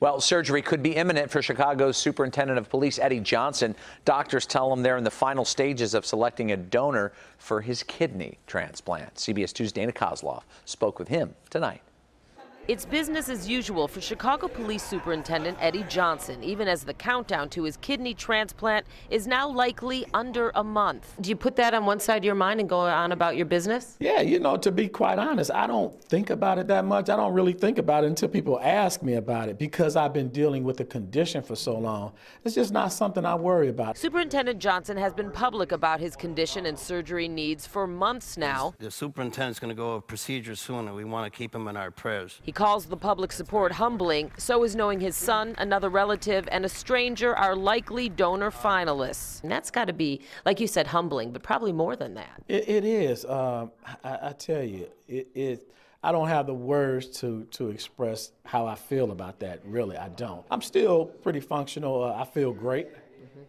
Well, surgery could be imminent for Chicago's Superintendent of Police Eddie Johnson. Doctors tell him they're in the final stages of selecting a donor for his kidney transplant. CBS 2's Dana Kozlov spoke with him tonight. It's business as usual for Chicago Police Superintendent Eddie Johnson, even as the countdown to his kidney transplant is now likely under a month. Do you put that on one side of your mind and go on about your business? Yeah, you know, to be quite honest, I don't think about it that much. I don't really think about it until people ask me about it because I've been dealing with the condition for so long. It's just not something I worry about. Superintendent Johnson has been public about his condition and surgery needs for months now. The superintendent's going to go over procedure soon, and we want to keep him in our prayers. He calls the public support humbling, so is knowing his son, another relative, and a stranger are likely donor finalists. And that's got to be, like you said, humbling, but probably more than that. it, it is. Um, I, I, tell you, it, it I don't have the words to to express how I feel about that. Really, I don't. I'm still pretty functional. Uh, I feel great.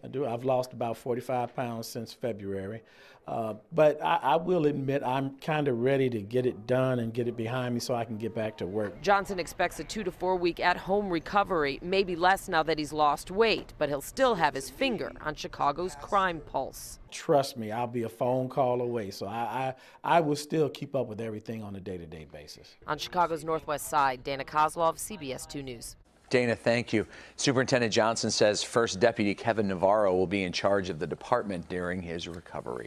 I do. I've lost about 45 pounds since February. Uh, but I, I, will admit I'm kind of ready to get it done and get it behind me so I can get back to work. Johnson expects a two to four week at home recovery, maybe less now that he's lost weight, but he'll still have his finger on Chicago's crime pulse. Trust me, I'll be a phone call away, so I, I, I will still keep up with everything on a day to day basis. On Chicago's Northwest Side, Dana Kozlov, CBS 2 News. Dana, thank you. Superintendent Johnson says First Deputy Kevin Navarro will be in charge of the department during his recovery.